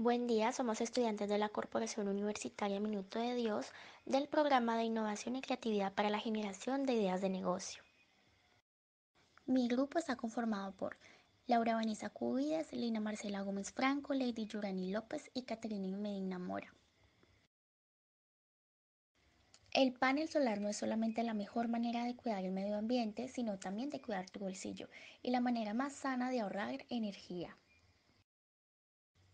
Buen día, somos estudiantes de la Corporación Universitaria Minuto de Dios del programa de innovación y creatividad para la generación de ideas de negocio. Mi grupo está conformado por Laura Vanessa Cubides, Lina Marcela Gómez Franco, Lady Yurani López y Caterina Medina Mora. El panel solar no es solamente la mejor manera de cuidar el medio ambiente, sino también de cuidar tu bolsillo y la manera más sana de ahorrar energía.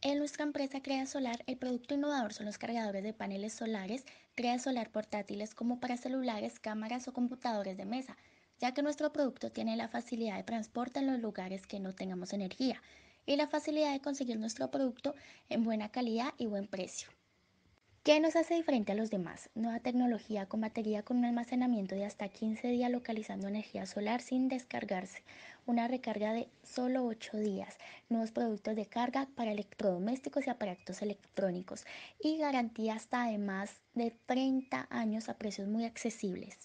En nuestra empresa Crea Solar, el producto innovador son los cargadores de paneles solares, Crea Solar portátiles como para celulares, cámaras o computadores de mesa, ya que nuestro producto tiene la facilidad de transporte en los lugares que no tengamos energía y la facilidad de conseguir nuestro producto en buena calidad y buen precio. ¿Qué nos hace diferente a los demás? Nueva tecnología con batería con un almacenamiento de hasta 15 días localizando energía solar sin descargarse una recarga de solo 8 días, nuevos productos de carga para electrodomésticos y aparatos electrónicos y garantía hasta de de 30 años a precios muy accesibles.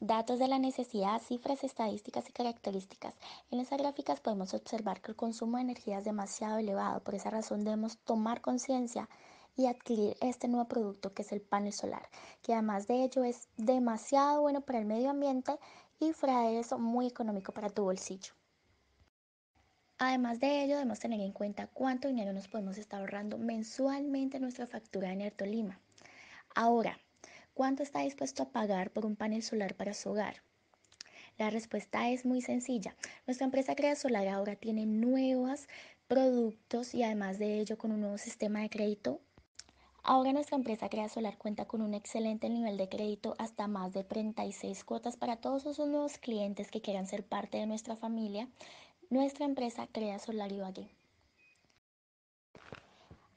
Datos de la necesidad, cifras estadísticas y características. En esas gráficas podemos observar que el consumo de energía es demasiado elevado, por esa razón debemos tomar conciencia y adquirir este nuevo producto que es el panel solar, que además de ello es demasiado bueno para el medio ambiente y fuera de eso muy económico para tu bolsillo. Además de ello, debemos tener en cuenta cuánto dinero nos podemos estar ahorrando mensualmente en nuestra factura de Lima. Ahora, ¿cuánto está dispuesto a pagar por un panel solar para su hogar? La respuesta es muy sencilla. Nuestra empresa Crea Solar ahora tiene nuevos productos y además de ello con un nuevo sistema de crédito Ahora nuestra empresa Crea Solar cuenta con un excelente nivel de crédito hasta más de 36 cuotas para todos esos nuevos clientes que quieran ser parte de nuestra familia. Nuestra empresa Crea Solar Ibagué.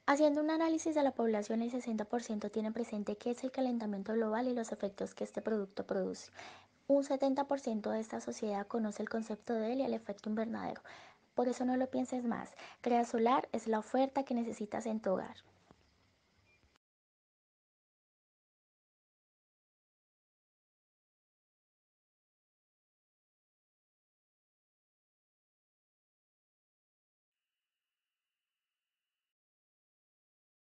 Haciendo un análisis de la población, el 60% tiene presente que es el calentamiento global y los efectos que este producto produce. Un 70% de esta sociedad conoce el concepto de él y el efecto invernadero. Por eso no lo pienses más. Crea Solar es la oferta que necesitas en tu hogar.